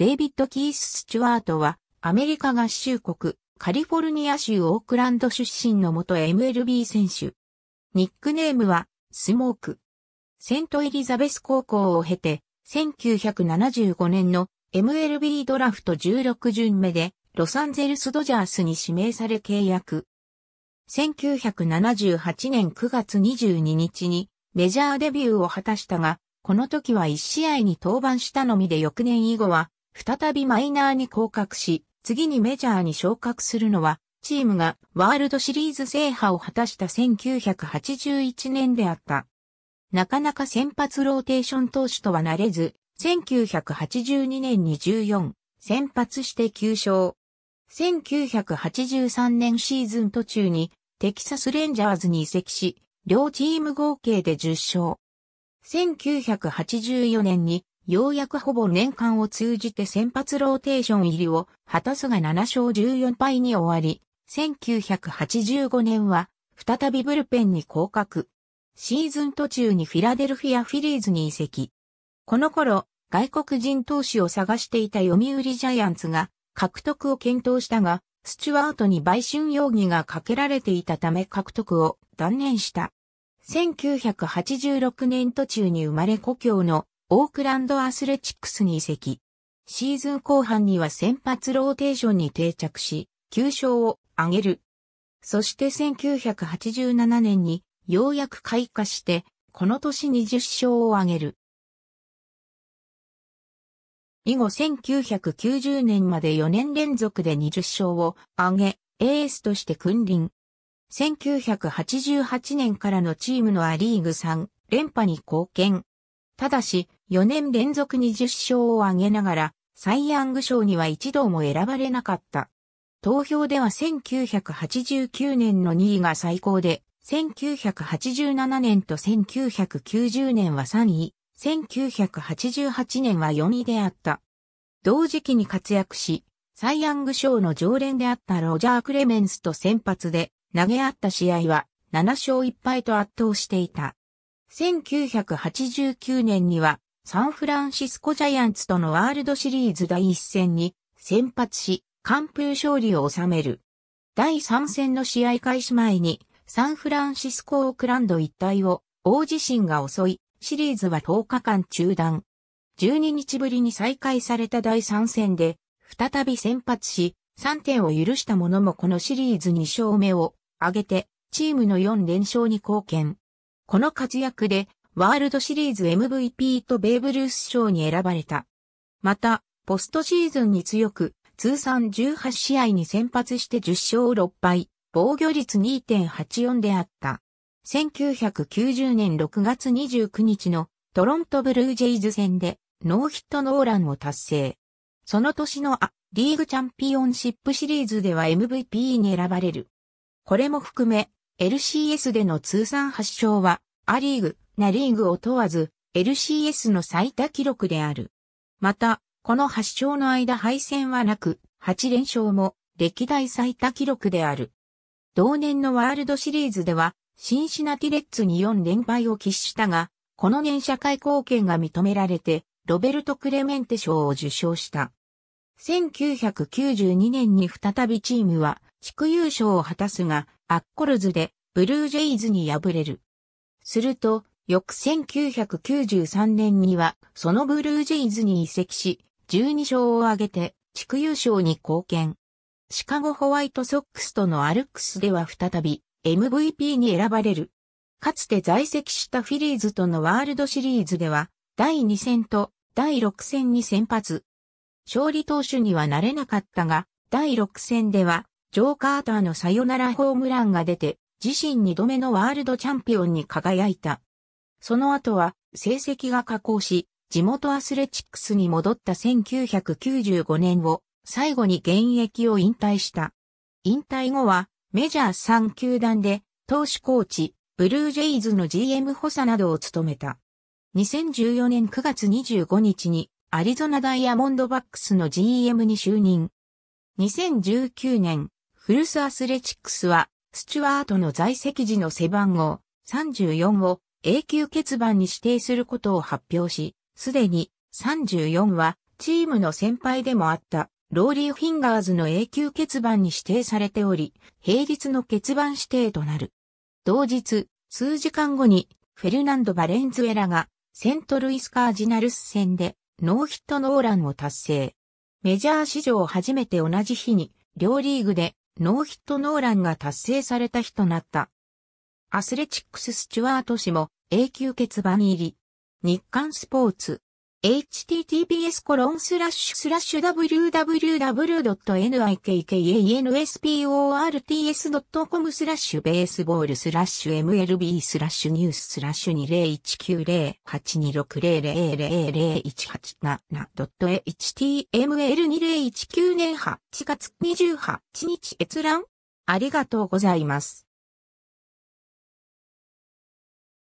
デイビッド・キース・スチュワートは、アメリカ合衆国、カリフォルニア州オークランド出身の元 MLB 選手。ニックネームは、スモーク。セントエリザベス高校を経て、1975年の MLB ドラフト16巡目で、ロサンゼルス・ドジャースに指名され契約。1978年9月22日にメジャーデビューを果たしたが、この時は1試合に登板したのみで翌年以後は再びマイナーに降格し、次にメジャーに昇格するのは、チームがワールドシリーズ制覇を果たした1981年であった。なかなか先発ローテーション投手とはなれず、1982年に14、先発して9勝。1983年シーズン途中にテキサスレンジャーズに移籍し、両チーム合計で10勝。1984年にようやくほぼ年間を通じて先発ローテーション入りを果たすが7勝14敗に終わり、1985年は再びブルペンに降格。シーズン途中にフィラデルフィア・フィリーズに移籍。この頃、外国人投手を探していた読売ジャイアンツが獲得を検討したが、スチュワートに売春容疑がかけられていたため獲得を断念した。1986年途中に生まれ故郷のオークランドアスレチックスに移籍。シーズン後半には先発ローテーションに定着し、9勝を挙げる。そして1987年にようやく開花して、この年20勝を挙げる。以後1990年まで4年連続で20勝を挙げ、エースとして君臨。1988年からのチームのアリーグ3連覇に貢献。ただし、4年連続20勝を挙げながら、サイ・ヤング賞には一度も選ばれなかった。投票では1989年の2位が最高で、1987年と1990年は3位、1988年は4位であった。同時期に活躍し、サイ・ヤング賞の常連であったロジャー・クレメンスと先発で投げ合った試合は7勝1敗と圧倒していた。1989年にはサンフランシスコジャイアンツとのワールドシリーズ第1戦に先発し、完封勝利を収める。第3戦の試合開始前に、サンフランシスコオークランド一帯を大地震が襲い、シリーズは10日間中断。12日ぶりに再開された第3戦で、再び先発し、3点を許したものもこのシリーズ2勝目を挙げて、チームの4連勝に貢献。この活躍でワールドシリーズ MVP とベーブ・ルース賞に選ばれた。また、ポストシーズンに強く、通算18試合に先発して10勝6敗、防御率2.84であった。1990年6月29日のトロントブルージェイズ戦でノーヒットノーランを達成。その年のア・リーグチャンピオンシップシリーズでは MVP に選ばれる。これも含め、LCS での通算8勝は、ア・リーグ、なリーグを問わず LCS の最多記録である。また、この8勝の間敗戦はなく、8連勝も歴代最多記録である。同年のワールドシリーズでは、シンシナティレッツに4連敗を喫したが、この年社会貢献が認められて、ロベルト・クレメンテ賞を受賞した。1992年に再びチームは地区優勝を果たすが、アッコルズでブルージェイズに敗れる。すると、翌1993年には、そのブルージェイズに移籍し、12勝を挙げて、地区優勝に貢献。シカゴホワイトソックスとのアルックスでは再び、MVP に選ばれる。かつて在籍したフィリーズとのワールドシリーズでは、第2戦と第6戦に先発。勝利投手にはなれなかったが、第6戦では、ジョー・カーターのサヨナラホームランが出て、自身2度目のワールドチャンピオンに輝いた。その後は成績が下降し、地元アスレチックスに戻った1995年を最後に現役を引退した。引退後はメジャー3球団で投手コーチ、ブルージェイズの GM 補佐などを務めた。2014年9月25日にアリゾナダイヤモンドバックスの GM に就任。2019年、フルスアスレチックスはスチュワートの在籍時の背番号34を永久欠番に指定することを発表し、すでに34はチームの先輩でもあったローリーフィンガーズの永久欠番に指定されており、平日の欠番指定となる。同日、数時間後にフェルナンド・バレンズエラがセントルイス・カージナルス戦でノーヒットノーランを達成。メジャー史上初めて同じ日に両リーグでノーヒットノーランが達成された日となった。アスレチックス・スチュワート氏も永久欠番入り。日刊スポーツ。https コロンスラッシュスラッシュ w w w n i k k e a n s p o r t s c o m スラッシュベースボールスラッシュ MLB スラッシュニューススラッシュ 20190826000187.html2019 年8月28日閲覧ありがとうございます。